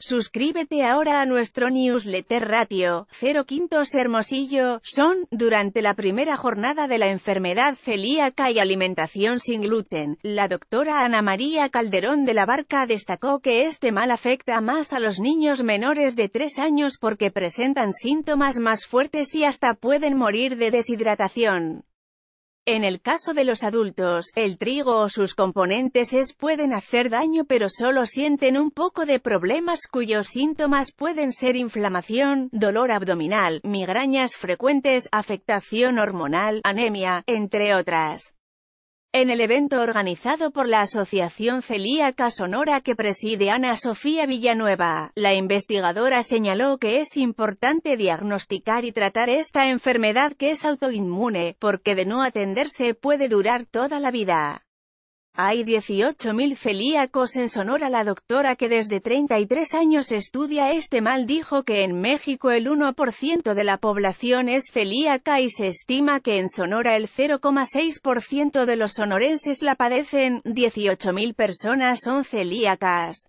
Suscríbete ahora a nuestro newsletter Ratio, 0 Quintos Hermosillo, son, durante la primera jornada de la enfermedad celíaca y alimentación sin gluten, la doctora Ana María Calderón de la Barca destacó que este mal afecta más a los niños menores de 3 años porque presentan síntomas más fuertes y hasta pueden morir de deshidratación. En el caso de los adultos, el trigo o sus componentes es pueden hacer daño pero solo sienten un poco de problemas cuyos síntomas pueden ser inflamación, dolor abdominal, migrañas frecuentes, afectación hormonal, anemia, entre otras. En el evento organizado por la Asociación Celíaca Sonora que preside Ana Sofía Villanueva, la investigadora señaló que es importante diagnosticar y tratar esta enfermedad que es autoinmune, porque de no atenderse puede durar toda la vida. Hay 18.000 celíacos en Sonora. La doctora que desde 33 años estudia este mal dijo que en México el 1% de la población es celíaca y se estima que en Sonora el 0,6% de los sonorenses la padecen. 18.000 personas son celíacas.